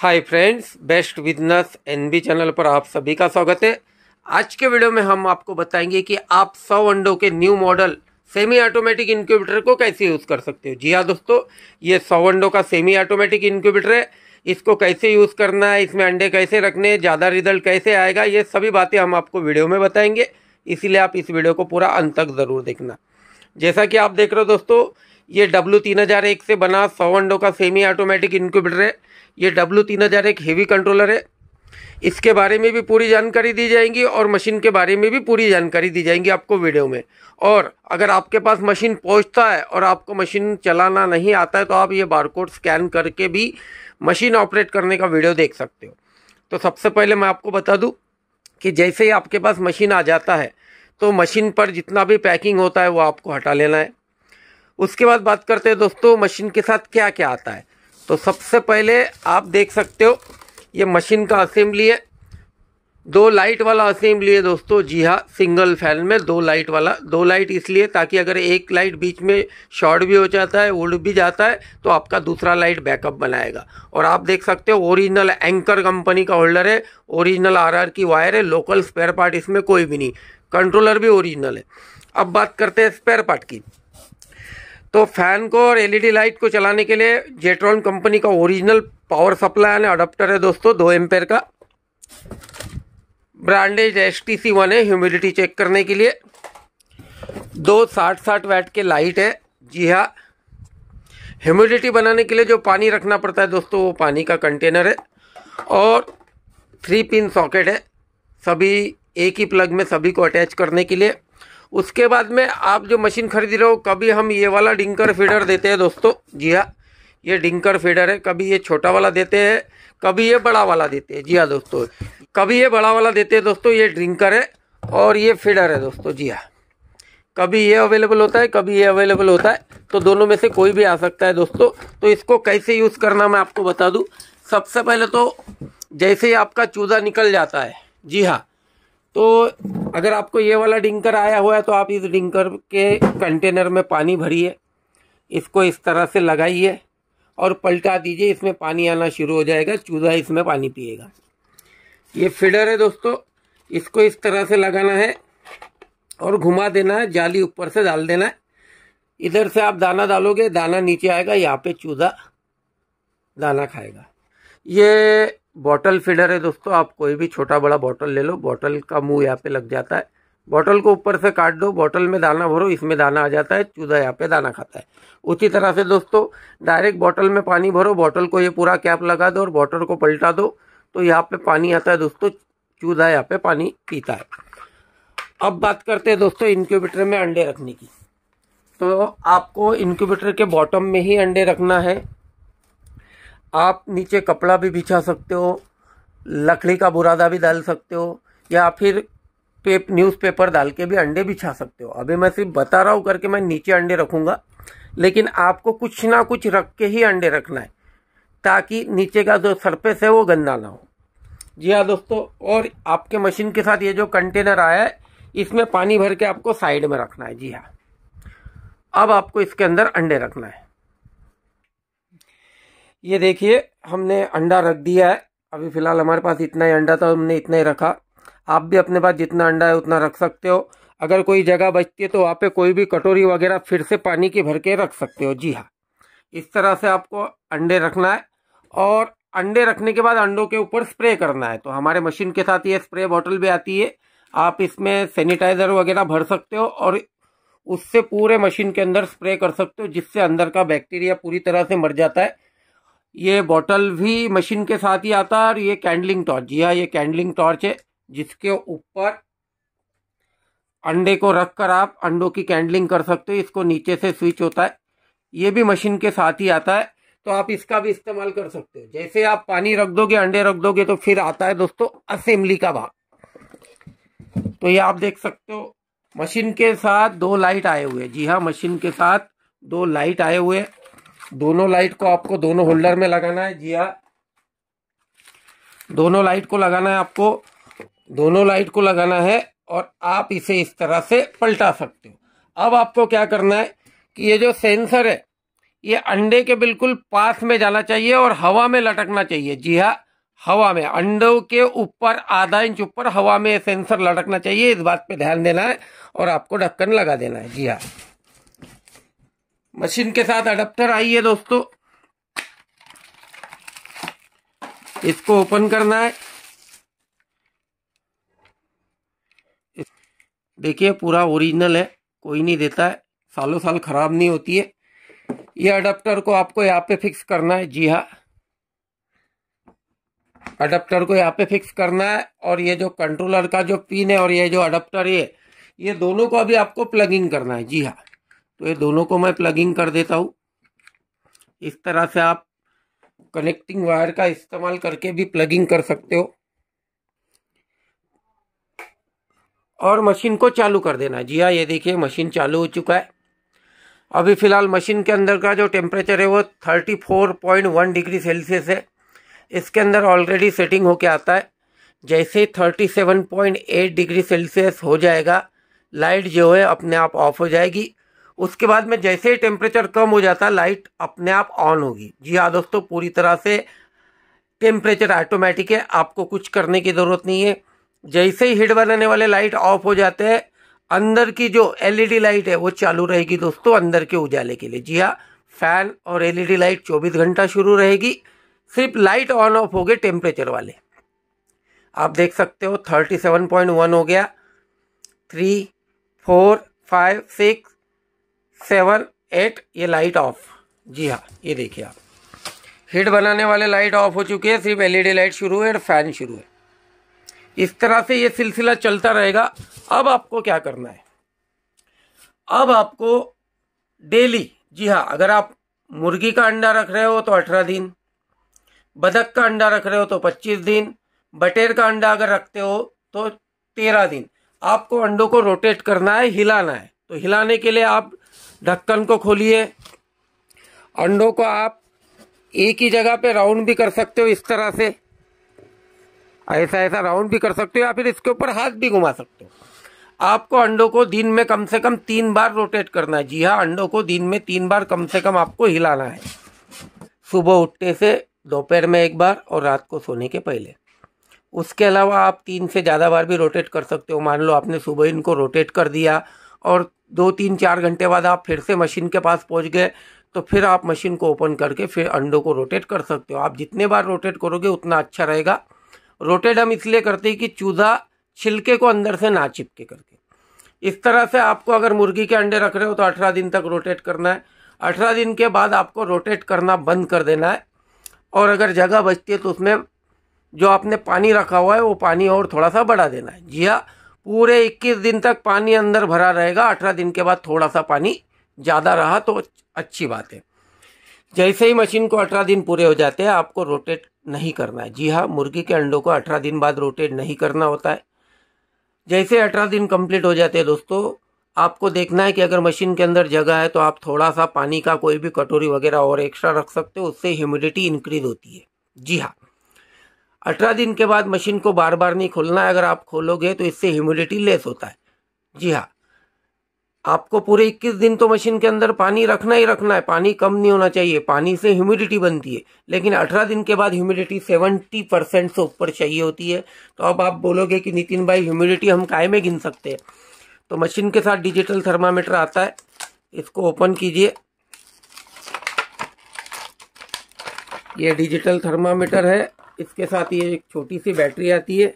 हाय friends best business NB channel पर आप सभी का स्वागत है आज के वीडियो में हम आपको बताएंगे कि आप सौ अंडों के new model semi automatic incubator को कैसे यूज़ कर सकते हो जी हाँ दोस्तों ये सौ अंडों का सेमी ऑटोमेटिक इंक्यूबेटर है इसको कैसे यूज़ करना है इसमें अंडे कैसे रखने हैं ज़्यादा रिजल्ट कैसे आएगा ये सभी बातें हम आपको वीडियो में बताएंगे इसीलिए आप इस वीडियो को पूरा अंत तक ज़रूर देखना जैसा कि आप देख रहे हो दोस्तों ये डब्ल्यू तीन हज़ार एक से बना सौ अंडों का सेमी ऑटोमेटिक इंक्यूबेटर है ये डब्लू तीन हज़ार एक हेवी कंट्रोलर है इसके बारे में भी पूरी जानकारी दी जाएगी और मशीन के बारे में भी पूरी जानकारी दी जाएगी आपको वीडियो में और अगर आपके पास मशीन पहुंचता है और आपको मशीन चलाना नहीं आता है तो आप ये बारकोड स्कैन करके भी मशीन ऑपरेट करने का वीडियो देख सकते हो तो सबसे पहले मैं आपको बता दूँ कि जैसे ही आपके पास मशीन आ जाता है तो मशीन पर जितना भी पैकिंग होता है वो आपको हटा लेना है उसके बाद बात करते हैं दोस्तों मशीन के साथ क्या क्या आता है तो सबसे पहले आप देख सकते हो ये मशीन का असेंबली है दो लाइट वाला असेंबली है दोस्तों जी हाँ सिंगल फैन में दो लाइट वाला दो लाइट इसलिए ताकि अगर एक लाइट बीच में शॉर्ट भी हो जाता है उड़ भी जाता है तो आपका दूसरा लाइट बैकअप बनाएगा और आप देख सकते हो ओरिजिनल एंकर कंपनी का होल्डर है ओरिजिनल आरआर की वायर है लोकल स्पेयर पार्ट इसमें कोई भी नहीं कंट्रोलर भी ओरिजिनल है अब बात करते हैं स्पेयर पार्ट की तो फैन को और एलईडी लाइट को चलाने के लिए जेट्रॉन कंपनी का ओरिजिनल पावर सप्लाई यानी अडोप्टर है दोस्तों दो एम्पेयर का ब्रांडेज एस टी सी वन है ह्यूमिडिटी चेक करने के लिए दो साठ साठ वैट के लाइट है जी हाँ ह्यूमिडिटी बनाने के लिए जो पानी रखना पड़ता है दोस्तों वो पानी का कंटेनर है और थ्री पिन सॉकेट है सभी एक ही प्लग में सभी को अटैच करने के लिए उसके बाद में आप जो मशीन खरीद रहे हो कभी हम ये वाला डिंकर फीडर देते हैं दोस्तों जी हाँ ये डिंकर फीडर है कभी ये छोटा वाला देते हैं कभी ये बड़ा वाला देते हैं जी हाँ दोस्तों कभी ये बड़ा वाला देते हैं दोस्तों ये ड्रिंकर है और ये फीडर है दोस्तों जी हाँ कभी ये अवेलेबल होता है कभी ये अवेलेबल होता है तो दोनों में से कोई भी आ सकता है दोस्तों तो इसको कैसे यूज़ करना मैं आपको बता दूँ सबसे पहले तो जैसे ही आपका चूज़ा निकल जाता है जी हाँ तो अगर आपको ये वाला डिंकर आया हुआ है तो आप इस डिंकर के कंटेनर में पानी भरिए इसको इस तरह से लगाइए और पलटा दीजिए इसमें पानी आना शुरू हो जाएगा चूजा इसमें पानी पिएगा ये फिडर है दोस्तों इसको इस तरह से लगाना है और घुमा देना है जाली ऊपर से डाल देना है इधर से आप दाना डालोगे दाना नीचे आएगा यहाँ पे चूजा दाना खाएगा ये बॉटल फीडर है दोस्तों आप कोई भी छोटा बड़ा बॉटल ले लो बॉटल का मुंह यहाँ पे लग जाता है बॉटल को ऊपर से काट दो बॉटल में दाना भरो इसमें दाना आ जाता है चूजा यहाँ पे दाना खाता है उसी तरह से दोस्तों डायरेक्ट बॉटल में पानी भरो बॉटल को ये पूरा कैप लगा दो और बॉटल को पलटा दो तो यहाँ पे पानी आता है दोस्तों चूजा यहाँ पे पानी पीता है अब बात करते हैं दोस्तों इंक्यूबेटर में अंडे रखने की तो आपको इंक्यूबेटर के बॉटम में ही अंडे रखना है आप नीचे कपड़ा भी बिछा सकते हो लकड़ी का बुरादा भी डाल सकते हो या फिर पेप न्यूज़पेपर डाल के भी अंडे बिछा सकते हो अभी मैं सिर्फ बता रहा हूँ करके मैं नीचे अंडे रखूँगा लेकिन आपको कुछ ना कुछ रख के ही अंडे रखना है ताकि नीचे का जो सरफेस है वो गंदा ना हो जी हाँ दोस्तों और आपके मशीन के साथ ये जो कंटेनर आया है इसमें पानी भर के आपको साइड में रखना है जी हाँ अब आपको इसके अंदर अंडे रखना है ये देखिए हमने अंडा रख दिया है अभी फ़िलहाल हमारे पास इतना ही अंडा था हमने इतना ही रखा आप भी अपने पास जितना अंडा है उतना रख सकते हो अगर कोई जगह बचती है तो वहाँ पे कोई भी कटोरी वगैरह फिर से पानी की भर के रख सकते हो जी हाँ इस तरह से आपको अंडे रखना है और अंडे रखने के बाद अंडों के ऊपर स्प्रे करना है तो हमारे मशीन के साथ ये स्प्रे बॉटल भी आती है आप इसमें सैनिटाइज़र वगैरह भर सकते हो और उससे पूरे मशीन के अंदर स्प्रे कर सकते हो जिससे अंदर का बैक्टीरिया पूरी तरह से मर जाता है ये बॉटल भी मशीन के साथ ही आता है और ये कैंडलिंग टॉर्च जी हाँ ये कैंडलिंग टॉर्च है जिसके ऊपर अंडे को रख कर आप अंडों की कैंडलिंग कर सकते हो इसको नीचे से स्विच होता है ये भी मशीन के साथ ही आता है तो आप इसका भी इस्तेमाल कर सकते हो जैसे आप पानी रख दोगे अंडे रख दोगे तो फिर आता है दोस्तों असेंबली का भाग तो ये आप देख सकते हो मशीन के साथ दो लाइट आए हुए जी हाँ मशीन के साथ दो लाइट आए हुए हैं दोनों लाइट को आपको दोनों होल्डर में लगाना है जी हाँ दोनों लाइट को लगाना है आपको दोनों लाइट को लगाना है और आप इसे इस तरह से पलटा सकते हो अब आपको क्या करना है कि ये जो सेंसर है ये अंडे के बिल्कुल पास में जाना चाहिए और हवा में लटकना चाहिए जी हाँ हवा में अंडों के ऊपर आधा इंच ऊपर हवा में सेंसर लटकना चाहिए इस बात पे ध्यान देना है और आपको ढक्कन लगा देना है जी हाँ मशीन के साथ अडप्टर आई है दोस्तों इसको ओपन करना है देखिए पूरा ओरिजिनल है कोई नहीं देता है सालों साल खराब नहीं होती है ये अडप्टर को आपको यहाँ पे फिक्स करना है जी हाँ अडप्टर को यहाँ पे फिक्स करना है और ये जो कंट्रोलर का जो पिन है और ये जो अडप्टर है ये दोनों को अभी आपको प्लग इन करना है जी हाँ तो ये दोनों को मैं प्लगिंग कर देता हूँ इस तरह से आप कनेक्टिंग वायर का इस्तेमाल करके भी प्लगिंग कर सकते हो और मशीन को चालू कर देना जी हाँ ये देखिए मशीन चालू हो चुका है अभी फ़िलहाल मशीन के अंदर का जो टेम्परेचर है वो 34.1 डिग्री सेल्सियस है इसके अंदर ऑलरेडी सेटिंग होके आता है जैसे 37.8 डिग्री सेल्सियस हो जाएगा लाइट जो है अपने आप ऑफ हो जाएगी उसके बाद में जैसे ही टेम्परेचर कम हो जाता लाइट अपने आप ऑन होगी जी हाँ दोस्तों पूरी तरह से टेम्परेचर ऑटोमेटिक है आपको कुछ करने की ज़रूरत नहीं है जैसे ही हिट बनाने वाले लाइट ऑफ हो जाते हैं अंदर की जो एलईडी लाइट है वो चालू रहेगी दोस्तों अंदर के उजाले के लिए जी हाँ फैन और एलईडी लाइट 24 घंटा शुरू रहेगी सिर्फ लाइट ऑन ऑफ हो गए टेम्परेचर वाले आप देख सकते हो 37.1 हो गया three four five six seven eight ये लाइट ऑफ जी हाँ ये देखिए आप हीट बनाने वाले लाइट ऑफ हो चुके हैं सिर्फ एलईडी लाइट शुरू है और फैन शुरू है इस तरह से ये सिलसिला चलता रहेगा अब आपको क्या करना है अब आपको डेली जी हाँ अगर आप मुर्गी का अंडा रख रहे हो तो अठारह दिन बदक का अंडा रख रहे हो तो पच्चीस दिन बटेर का अंडा अगर रखते हो तो तेरह दिन आपको अंडों को रोटेट करना है हिलाना है तो हिलाने के लिए आप ढक्कन को खोलिए अंडों को आप एक ही जगह पे राउंड भी कर सकते हो इस तरह से ऐसा ऐसा राउंड भी कर सकते हो या फिर इसके ऊपर हाथ भी घुमा सकते हो आपको अंडों को दिन में कम से कम तीन बार रोटेट करना है जी हाँ अंडों को दिन में तीन बार कम से कम आपको हिलाना है सुबह उठते से दोपहर में एक बार और रात को सोने के पहले उसके अलावा आप तीन से ज़्यादा बार भी रोटेट कर सकते हो मान लो आपने सुबह इनको रोटेट कर दिया और दो तीन चार घंटे बाद आप फिर से मशीन के पास पहुंच गए तो फिर आप मशीन को ओपन करके फिर अंडों को रोटेट कर सकते हो आप जितने बार रोटेट करोगे उतना अच्छा रहेगा रोटेट हम इसलिए करते हैं कि चूजा छिलके को अंदर से ना चिपके करके इस तरह से आपको अगर मुर्गी के अंडे रख रहे हो तो अठारह दिन तक रोटेट करना है अठारह दिन के बाद आपको रोटेट करना बंद कर देना है और अगर जगह बचती है तो उसमें जो आपने पानी रखा हुआ है वो पानी और थोड़ा सा बढ़ा देना है जी हाँ पूरे 21 दिन तक पानी अंदर भरा रहेगा 18 दिन के बाद थोड़ा सा पानी ज़्यादा रहा तो अच्छी बात है जैसे ही मशीन को 18 दिन पूरे हो जाते हैं आपको रोटेट नहीं करना है जी हाँ मुर्गी के अंडों को 18 दिन बाद रोटेट नहीं करना होता है जैसे 18 दिन कंप्लीट हो जाते हैं दोस्तों आपको देखना है कि अगर मशीन के अंदर जगह है तो आप थोड़ा सा पानी का कोई भी कटोरी वगैरह और एक्स्ट्रा रख सकते हो उससे ह्यूमिडिटी इंक्रीज होती है जी हाँ अठारह दिन के बाद मशीन को बार बार नहीं खोलना है अगर आप खोलोगे तो इससे ह्यूमिडिटी लेस होता है जी हाँ आपको पूरे 21 दिन तो मशीन के अंदर पानी रखना ही रखना है पानी कम नहीं होना चाहिए पानी से ह्यूमिडिटी बनती है लेकिन 18 दिन के बाद ह्यूमिडिटी 70 परसेंट से ऊपर चाहिए होती है तो अब आप बोलोगे कि नितिन भाई ह्यूमिडिटी हम काय में गिन सकते हैं तो मशीन के साथ डिजिटल थर्मामीटर आता है इसको ओपन कीजिए यह डिजिटल थर्मामीटर है इसके साथ ये एक छोटी सी बैटरी आती है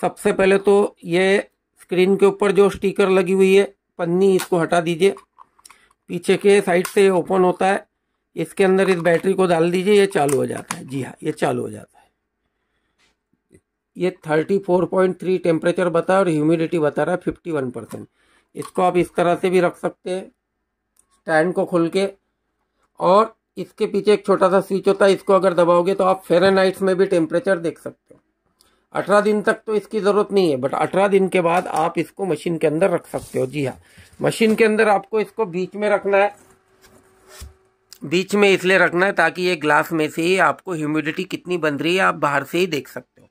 सबसे पहले तो ये स्क्रीन के ऊपर जो स्टिकर लगी हुई है पन्नी इसको हटा दीजिए पीछे के साइड से ओपन होता है इसके अंदर इस बैटरी को डाल दीजिए ये चालू हो जाता है जी हाँ ये चालू हो जाता है ये thirty four point three temperature बता और ह्यूमिडिटी बता रहा है फिफ्टी वन परसेंट इसको आप इस तरह से भी रख सकते हैं स्टैंड को खोल के और इसके पीछे एक छोटा सा स्विच होता है इसको अगर दबाओगे तो आप फेरेनाइट्स में भी टेम्परेचर देख सकते हो अठारह दिन तक तो इसकी ज़रूरत नहीं है बट अठारह दिन के बाद आप इसको मशीन के अंदर रख सकते हो जी हाँ मशीन के अंदर आपको इसको बीच में रखना है बीच में इसलिए रखना है ताकि ये ग्लास में से ही आपको ह्यूमिडिटी कितनी बन रही है आप बाहर से ही देख सकते हो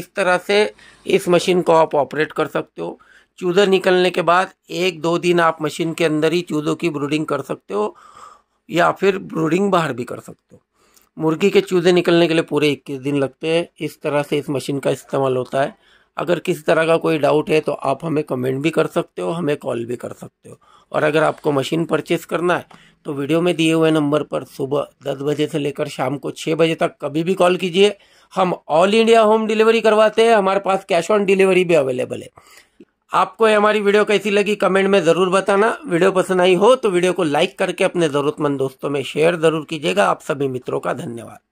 इस तरह से इस मशीन को आप ऑपरेट कर सकते हो चूज़र निकलने के बाद एक दो दिन आप मशीन के अंदर ही चूज़ों की ब्रूडिंग कर सकते हो या फिर ब्रूडिंग बाहर भी कर सकते हो मुर्गी के चूजे निकलने के लिए पूरे इक्कीस दिन लगते हैं इस तरह से इस मशीन का इस्तेमाल होता है अगर किसी तरह का कोई डाउट है तो आप हमें कमेंट भी कर सकते हो हमें कॉल भी कर सकते हो और अगर आपको मशीन परचेस करना है तो वीडियो में दिए हुए नंबर पर सुबह दस बजे से लेकर शाम को छः बजे तक कभी भी कॉल कीजिए हम ऑल इंडिया होम डिलीवरी करवाते हैं हमारे पास कैश ऑन डिलीवरी भी अवेलेबल है आपको हमारी वीडियो कैसी लगी कमेंट में ज़रूर बताना वीडियो पसंद आई हो तो वीडियो को लाइक करके अपने ज़रूरतमंद दोस्तों में शेयर ज़रूर कीजिएगा आप सभी मित्रों का धन्यवाद